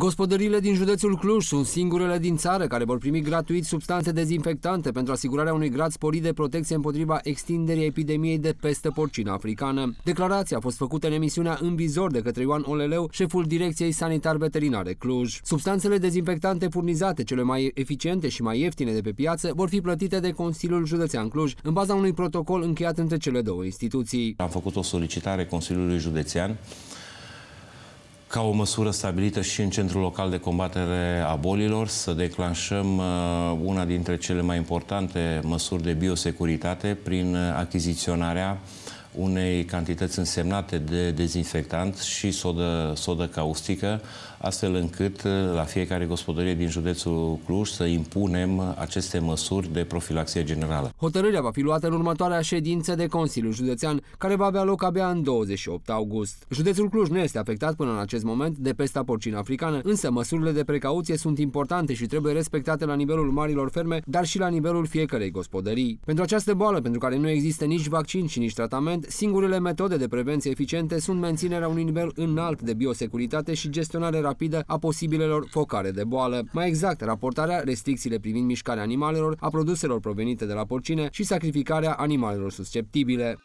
Gospodăriile din județul Cluj sunt singurele din țară care vor primi gratuit substanțe dezinfectante pentru asigurarea unui grad sporit de protecție împotriva extinderii epidemiei de peste porcină africană. Declarația a fost făcută în emisiunea în vizor de către Ioan Oleleu, șeful Direcției Sanitar-Veterinare Cluj. Substanțele dezinfectante furnizate, cele mai eficiente și mai ieftine de pe piață, vor fi plătite de Consiliul Județean Cluj în baza unui protocol încheiat între cele două instituții. Am făcut o solicitare Consiliului Județean ca o măsură stabilită și în Centrul Local de Combatere a Bolilor, să declanșăm uh, una dintre cele mai importante măsuri de biosecuritate prin uh, achiziționarea unei cantități însemnate de dezinfectant și sodă, sodă caustică, astfel încât uh, la fiecare gospodărie din județul Cluj să impunem aceste măsuri de profilaxie generală. Hotărârea va fi luată în următoarea ședință de Consiliu Județean, care va avea loc abia în 28 august. Județul Cluj nu este afectat până în acest moment de pesta porcină africană, însă măsurile de precauție sunt importante și trebuie respectate la nivelul marilor ferme, dar și la nivelul fiecărei gospodării. Pentru această boală, pentru care nu există nici vaccin și nici tratament, moment, singurele metode de prevenție eficiente sunt menținerea unui nivel înalt de biosecuritate și gestionare rapidă a posibilelor focare de boală. Mai exact, raportarea, restricțiile privind mișcarea animalelor, a produselor provenite de la porcine și sacrificarea animalelor susceptibile.